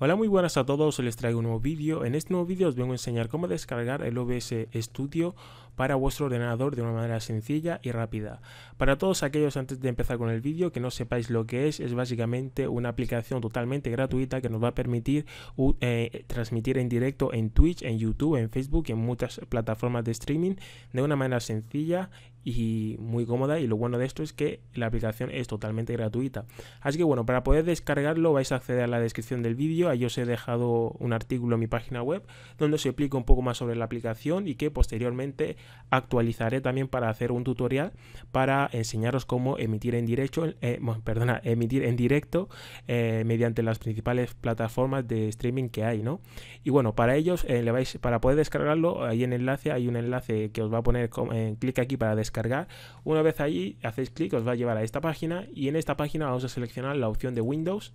Hola muy buenas a todos, les traigo un nuevo vídeo. En este nuevo vídeo os vengo a enseñar cómo descargar el OBS Studio para vuestro ordenador de una manera sencilla y rápida. Para todos aquellos antes de empezar con el vídeo que no sepáis lo que es, es básicamente una aplicación totalmente gratuita que nos va a permitir eh, transmitir en directo en Twitch, en YouTube, en Facebook y en muchas plataformas de streaming de una manera sencilla y muy cómoda y lo bueno de esto es que la aplicación es totalmente gratuita. Así que bueno, para poder descargarlo vais a acceder a la descripción del vídeo, ahí os he dejado un artículo en mi página web donde se explico un poco más sobre la aplicación y que posteriormente actualizaré también para hacer un tutorial para enseñaros cómo emitir en directo, eh, perdona, emitir en directo eh, mediante las principales plataformas de streaming que hay, ¿no? Y bueno, para ellos eh, le vais, para poder descargarlo, ahí en enlace hay un enlace que os va a poner, clic aquí para descargarlo descargar. Una vez allí hacéis clic, os va a llevar a esta página y en esta página vamos a seleccionar la opción de Windows.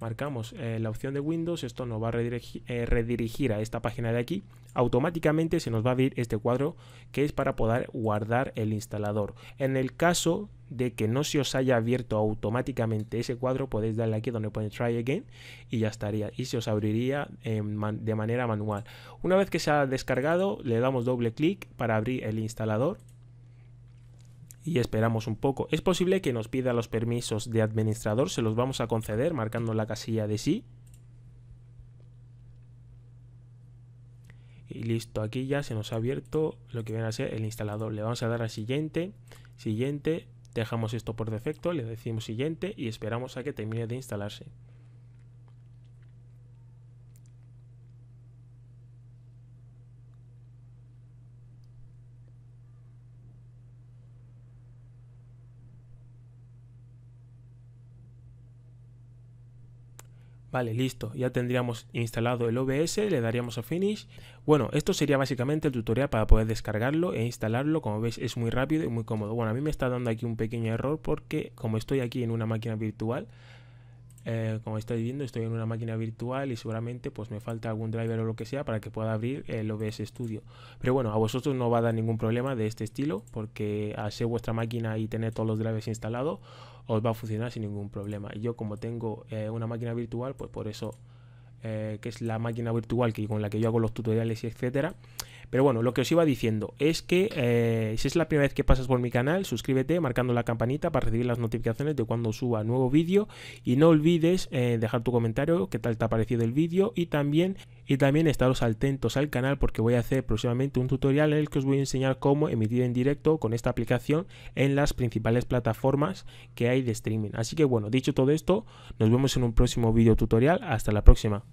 Marcamos eh, la opción de Windows, esto nos va a eh, redirigir, a esta página de aquí. Automáticamente se nos va a abrir este cuadro que es para poder guardar el instalador. En el caso de que no se os haya abierto automáticamente ese cuadro, podéis darle aquí donde pone Try Again y ya estaría. Y se os abriría eh, de manera manual. Una vez que se ha descargado, le damos doble clic para abrir el instalador y esperamos un poco. Es posible que nos pida los permisos de administrador, se los vamos a conceder marcando la casilla de sí. Y listo, aquí ya se nos ha abierto lo que viene a ser el instalador. Le vamos a dar a siguiente, siguiente, dejamos esto por defecto, le decimos siguiente y esperamos a que termine de instalarse. Vale, listo, ya tendríamos instalado el OBS, le daríamos a Finish. Bueno, esto sería básicamente el tutorial para poder descargarlo e instalarlo. Como veis es muy rápido y muy cómodo. Bueno, a mí me está dando aquí un pequeño error porque como estoy aquí en una máquina virtual, eh, como estáis viendo estoy en una máquina virtual y seguramente pues me falta algún driver o lo que sea para que pueda abrir el OBS Studio pero bueno a vosotros no va a dar ningún problema de este estilo porque al ser vuestra máquina y tener todos los drivers instalados os va a funcionar sin ningún problema y yo como tengo eh, una máquina virtual pues por eso eh, que es la máquina virtual que, con la que yo hago los tutoriales y etcétera pero bueno, lo que os iba diciendo es que eh, si es la primera vez que pasas por mi canal, suscríbete marcando la campanita para recibir las notificaciones de cuando suba nuevo vídeo y no olvides eh, dejar tu comentario, qué tal te ha parecido el vídeo y también, y también estaros atentos al canal porque voy a hacer próximamente un tutorial en el que os voy a enseñar cómo emitir en directo con esta aplicación en las principales plataformas que hay de streaming. Así que bueno, dicho todo esto, nos vemos en un próximo vídeo tutorial. Hasta la próxima.